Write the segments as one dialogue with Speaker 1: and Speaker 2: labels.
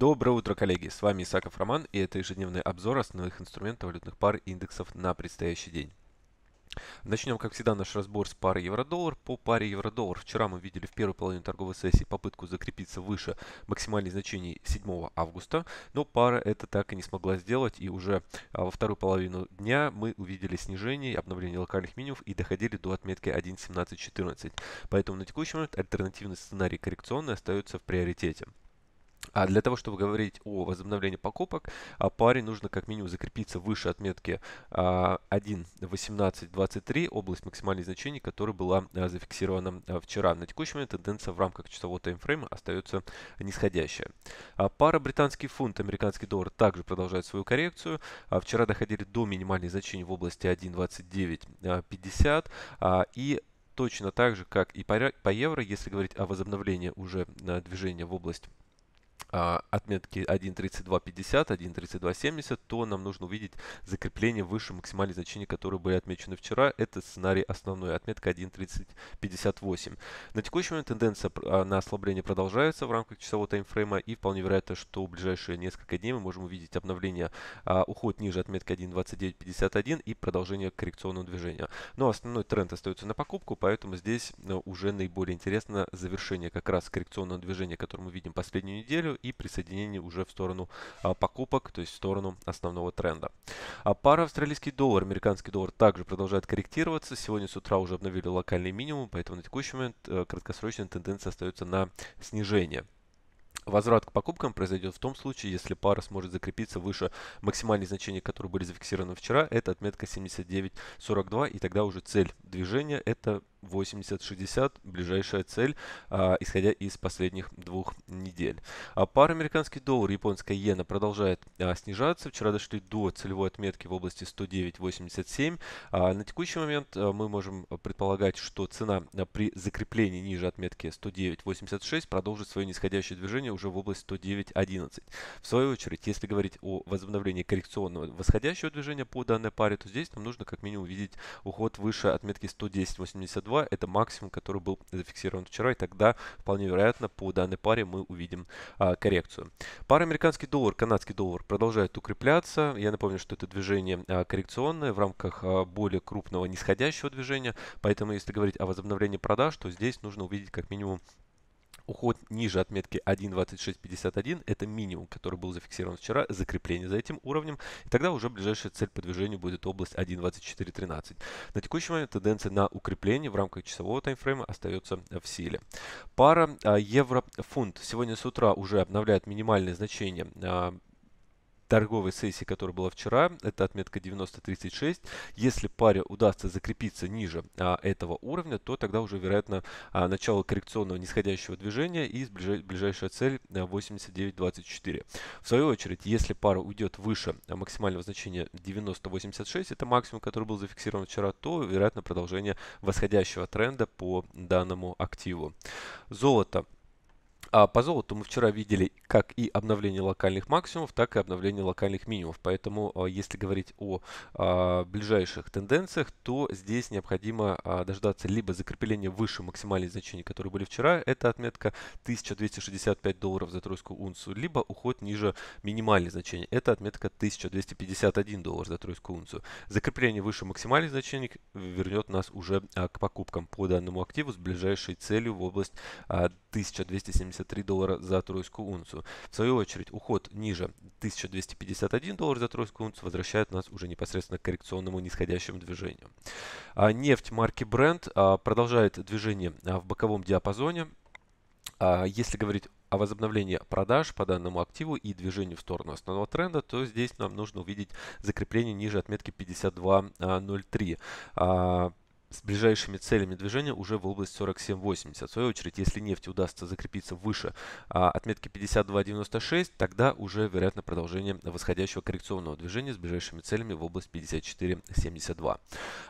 Speaker 1: Доброе утро, коллеги! С вами Исаков Роман, и это ежедневный обзор основных инструментов валютных пар и индексов на предстоящий день. Начнем, как всегда, наш разбор с пары евро-доллар. По паре евро-доллар вчера мы видели в первой половине торговой сессии попытку закрепиться выше максимальных значений 7 августа, но пара это так и не смогла сделать, и уже а, во вторую половину дня мы увидели снижение, обновление локальных минимумов и доходили до отметки 1.1714. Поэтому на текущий момент альтернативный сценарий коррекционный остается в приоритете. А для того, чтобы говорить о возобновлении покупок, а, паре нужно как минимум закрепиться выше отметки 1.1823, а, область максимальных значений, которая была а, зафиксирована вчера. На текущий момент тенденция в рамках часового таймфрейма остается нисходящая. Пара британский фунт, американский доллар также продолжает свою коррекцию. Вчера доходили до минимальных значений в области 1.2950 и точно так же, как и по евро, если говорить о возобновлении уже движения в область а, отметки 1.3250, 1.3270, то нам нужно увидеть закрепление выше максимальной значения, которые были отмечены вчера. Это сценарий основной, отметка 1.3058. На текущий момент тенденция а, на ослабление продолжается в рамках часового таймфрейма и вполне вероятно, что в ближайшие несколько дней мы можем увидеть обновление, а, уход ниже отметки 1.2951 и продолжение коррекционного движения. Но основной тренд остается на покупку, поэтому здесь уже наиболее интересно завершение как раз коррекционного движения, которое мы видим последнюю неделю и присоединение уже в сторону а, покупок, то есть в сторону основного тренда. А пара австралийский доллар, американский доллар также продолжает корректироваться. Сегодня с утра уже обновили локальный минимум, поэтому на текущий момент э, краткосрочная тенденция остается на снижение. Возврат к покупкам произойдет в том случае, если пара сможет закрепиться выше максимальных значений, которые были зафиксированы вчера. Это отметка 79.42, и тогда уже цель движения – это 80-60, ближайшая цель, а, исходя из последних двух недель. А пара американский доллар, японская иена продолжает а, снижаться. Вчера дошли до целевой отметки в области 109.87. А, на текущий момент а, мы можем предполагать, что цена а, при закреплении ниже отметки 109.86 продолжит свое нисходящее движение уже в область 109.11. В свою очередь, если говорить о возобновлении коррекционного восходящего движения по данной паре, то здесь нам нужно как минимум увидеть уход выше отметки 110.82 2. Это максимум, который был зафиксирован вчера, и тогда вполне вероятно по данной паре мы увидим а, коррекцию. Пара американский доллар, канадский доллар продолжает укрепляться. Я напомню, что это движение а, коррекционное в рамках а, более крупного нисходящего движения, поэтому если говорить о возобновлении продаж, то здесь нужно увидеть как минимум уход ниже отметки 1.2651 это минимум, который был зафиксирован вчера, закрепление за этим уровнем, и тогда уже ближайшая цель по движению будет область 1.2413. На текущий момент тенденция на укрепление в рамках часового таймфрейма остается в силе. Пара а, евро-фунт сегодня с утра уже обновляет минимальные значения а, торговой сессии, которая была вчера, это отметка 90.36. Если паре удастся закрепиться ниже а, этого уровня, то тогда уже вероятно а, начало коррекционного нисходящего движения и ближай, ближайшая цель 89.24. А, В свою очередь, если пара уйдет выше а, максимального значения 90.86, это максимум, который был зафиксирован вчера, то вероятно продолжение восходящего тренда по данному активу. Золото а по золоту мы вчера видели как и обновление локальных максимумов, так и обновление локальных минимумов. Поэтому, а, если говорить о, о а, ближайших тенденциях, то здесь необходимо а, дождаться либо закрепления выше максимальных значений, которые были вчера, это отметка 1265 долларов за тройскую унцию, либо уход ниже минимальных значений, это отметка 1251 доллар за тройскую унцию. Закрепление выше максимальных значений вернет нас уже к покупкам по данному активу с ближайшей целью в область 1270 1253 доллара за тройскую унцию. В свою очередь, уход ниже 1251 доллар за тройскую унцию возвращает нас уже непосредственно к коррекционному нисходящему движению. А нефть марки Brent а, продолжает движение а, в боковом диапазоне. А, если говорить о возобновлении продаж по данному активу и движению в сторону основного тренда, то здесь нам нужно увидеть закрепление ниже отметки 52.03 с ближайшими целями движения уже в область 47.80. В свою очередь, если нефти удастся закрепиться выше а, отметки 52.96, тогда уже вероятно продолжение восходящего коррекционного движения с ближайшими целями в область 54.72.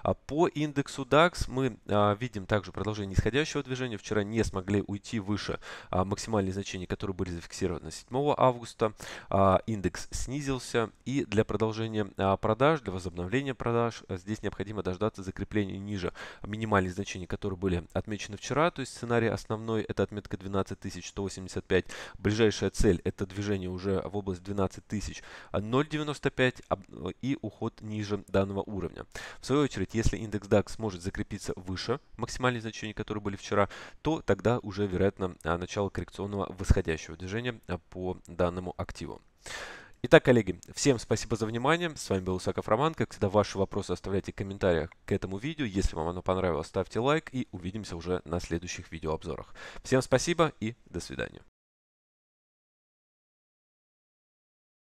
Speaker 1: А по индексу DAX мы а, видим также продолжение нисходящего движения. Вчера не смогли уйти выше а, максимальные значения, которые были зафиксированы 7 августа. А, индекс снизился и для продолжения а, продаж, для возобновления продаж а, здесь необходимо дождаться закрепления ниже минимальные значения, которые были отмечены вчера. То есть сценарий основной это отметка 12185. Ближайшая цель это движение уже в область 12095 и уход ниже данного уровня. В свою очередь, если индекс DAX а сможет закрепиться выше максимальных значений, которые были вчера, то тогда уже вероятно а, начало коррекционного восходящего движения а, по данному активу. Итак, коллеги, всем спасибо за внимание. С вами был Усаков Роман. Как всегда, ваши вопросы оставляйте в комментариях к этому видео. Если вам оно понравилось, ставьте лайк и увидимся уже на следующих видеообзорах. Всем спасибо и до свидания.